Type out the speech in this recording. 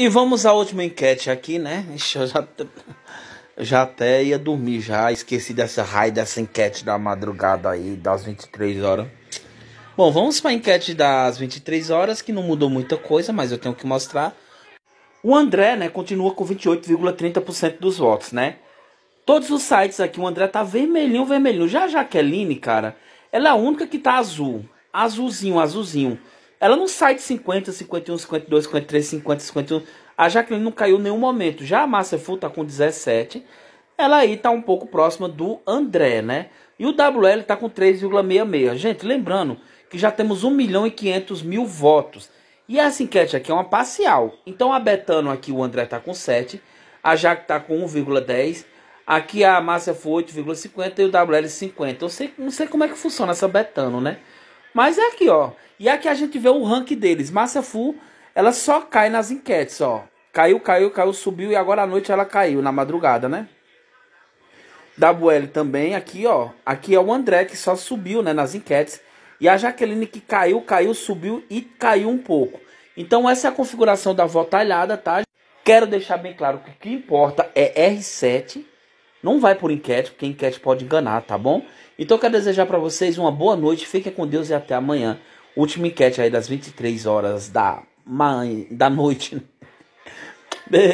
E vamos à última enquete aqui, né? Ixi, eu já, já até ia dormir já. Esqueci dessa raia dessa enquete da madrugada aí, das 23 horas. Bom, vamos para a enquete das 23 horas, que não mudou muita coisa, mas eu tenho que mostrar. O André, né, continua com 28,30% dos votos, né? Todos os sites aqui, o André tá vermelhinho, vermelhinho. Já a Jaqueline, cara, ela é a única que tá azul. Azulzinho, azulzinho. Ela não sai de 50, 51, 52, 53, 50, 51. A Jaqueline não caiu em nenhum momento. Já a Márcia Full tá com 17. Ela aí tá um pouco próxima do André, né? E o WL tá com 3,66. Gente, lembrando que já temos 1 milhão e 500 mil votos. E essa enquete aqui é uma parcial. Então a Betano aqui, o André tá com 7. A Jaque tá com 1,10. Aqui a Márcia foi 8,50 e o WL 50. Eu sei, não sei como é que funciona essa Betano, né? Mas é aqui, ó. E aqui a gente vê o rank deles. Massa Full, ela só cai nas enquetes, ó. Caiu, caiu, caiu, subiu e agora à noite ela caiu, na madrugada, né? WL também, aqui, ó. Aqui é o André que só subiu, né, nas enquetes. E a Jaqueline que caiu, caiu, subiu e caiu um pouco. Então essa é a configuração da votalhada, tá? Quero deixar bem claro que o que importa é R7 não vai por enquete, porque enquete pode enganar, tá bom? Então eu quero desejar para vocês uma boa noite, fiquem com Deus e até amanhã. Última enquete aí das 23 horas da, mãe da noite.